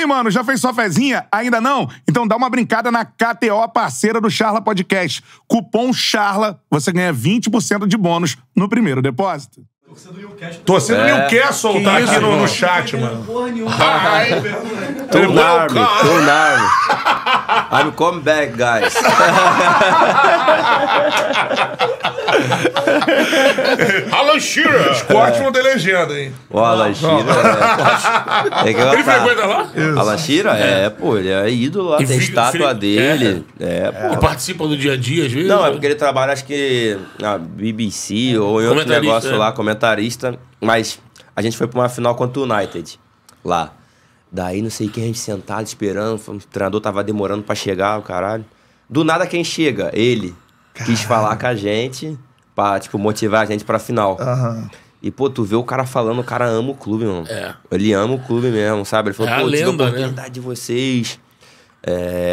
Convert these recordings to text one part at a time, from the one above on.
aí, mano? Já fez sua fezinha? Ainda não? Então dá uma brincada na KTO, parceira do Charla Podcast. Cupom CHARLA, você ganha 20% de bônus no primeiro depósito. Torcendo é. Newcastle tá aqui no, no chat, mano. Too Narby, too I'm coming back, guys. Alan Shearer. não de legenda, hein? O Alan Shearer. É... ele frequenta lá? Alan Shearer? É. é, pô, ele é ídolo lá, tem estátua dele. É, é pô. E participa do dia a dia, às vezes? Não, é né? porque ele trabalha, acho que na BBC ou em outro negócio é. lá, comenta comentarista, mas a gente foi pra uma final contra o United lá. Daí não sei quem a gente sentado esperando, o treinador tava demorando para chegar, o caralho. Do nada quem chega? Ele. Caralho. Quis falar com a gente pra, tipo, motivar a gente pra final. Uhum. E, pô, tu vê o cara falando, o cara ama o clube, mano. É. Ele ama o clube mesmo, sabe? Ele falou, é pô, lenda, tive a né? oportunidade né? de vocês. É,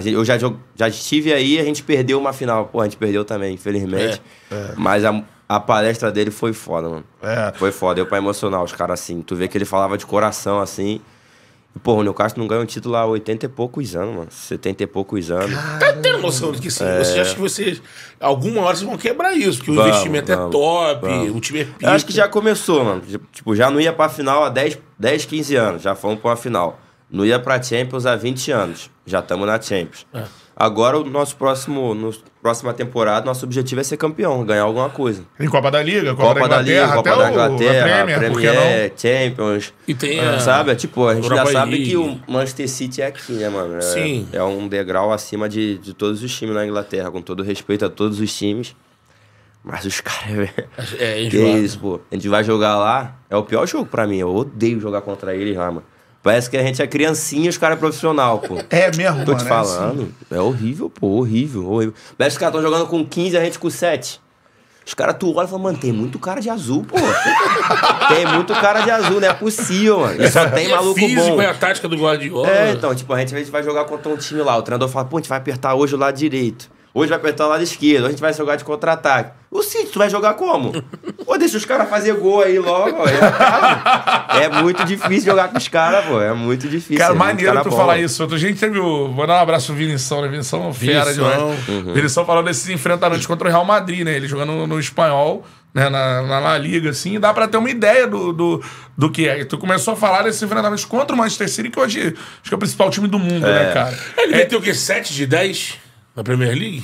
Gente, eu já, já estive aí, a gente perdeu uma final. Pô, a gente perdeu também, infelizmente. É, é. Mas a, a palestra dele foi foda, mano. É. Foi foda. Eu pra emocionar os caras assim. Tu vê que ele falava de coração assim. pô, o Newcastle não ganhou um título há 80 e poucos anos, mano. 70 e poucos anos. Cara, tem noção de que sim. É. Você acha que vocês. Alguma hora vocês vão quebrar isso, porque vamos, o investimento é vamos, é top, vamos. o time é pico. Eu acho que já começou, mano. Tipo, já não ia pra final há 10, 10 15 anos. Já fomos pra uma final. Não ia pra Champions há 20 anos. Já estamos na Champions. É. Agora, o nosso próximo, no, próxima temporada, nosso objetivo é ser campeão, ganhar alguma coisa. Em Copa da Liga, Copa, Copa da, Inglaterra, da Liga, Copa da Inglaterra, o, Premier, Premier Champions. E tem ah, a, sabe? É tipo, a gente já sabe que o Manchester City é aqui, né, mano? É, Sim. É um degrau acima de, de todos os times na Inglaterra, com todo respeito a todos os times. Mas os caras, É, é, que isso, pô. A gente vai jogar lá, é o pior jogo pra mim. Eu odeio jogar contra eles lá, mano. Parece que a gente é criancinha e os caras é profissional, pô. É mesmo, Tô te né? falando. Assim. É horrível, pô, horrível, horrível. Parece que os caras estão jogando com 15 a gente com 7. Os caras, tu olha e fala, mano, tem muito cara de azul, pô. tem muito cara de azul, não é possível, mano. E só tem e é maluco é físico, bom. é a tática do Guardiola. É, então, tipo, a gente, a gente vai jogar contra um time lá. O treinador fala, pô, a gente vai apertar hoje o lado direito. Hoje vai apertar o lado esquerdo, a gente vai jogar de contra-ataque. O City, tu vai jogar como? Pô, deixa os caras fazer gol aí logo. É, é, muito difícil jogar com os caras, pô. É muito difícil. Cara, é maneiro cara tu falar isso. Outro dia a gente teve o. Vou dar um abraço pro Vinição, né? Vinição é fera demais. Uhum. Vinição falando desses enfrentamentos contra o Real Madrid, né? Ele jogando no, espanhol. Né, na, na Liga, assim, dá para ter uma ideia do, do, do que é. E tu começou a falar desses enfrentamentos contra o Manchester City, que hoje acho que é o principal time do mundo, né, é. né, cara? Ele é. meteu o quê? 7 de 10? Na Premier League?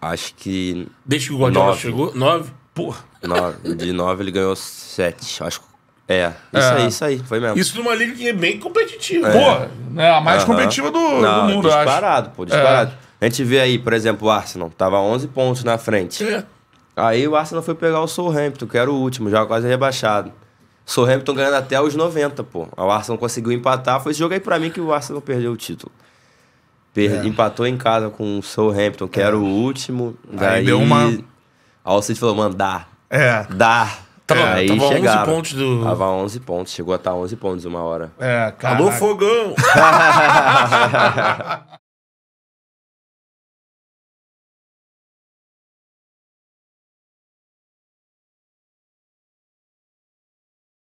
Acho que. Desde que o Guardiola nove. chegou? Nove? Porra. Nove, de nove ele ganhou sete. Acho que. É, é. isso é. aí, isso aí, foi mesmo. Isso numa liga que é bem competitiva. É. Porra, é a mais competitiva do, Não, do mundo, disparado, pô, disparado. É. A gente vê aí, por exemplo, o Arsenal, tava 11 pontos na frente. É. Aí o Arsenal foi pegar o Southampton, que era o último, já quase rebaixado. Southampton ganhando até os 90, pô. O Arsenal conseguiu empatar, foi esse jogo aí pra mim que o Arsenal perdeu o título. Per... É. Empatou em casa com o Southampton, que é. era o último. Daí, aí deu uma. A Alcide falou, mano, dá. É. Dá. Tava, é, aí tava chegaram. 11 pontos do... Tava 11 pontos, chegou a tá estar 11 pontos uma hora. É, cara. Alô, fogão!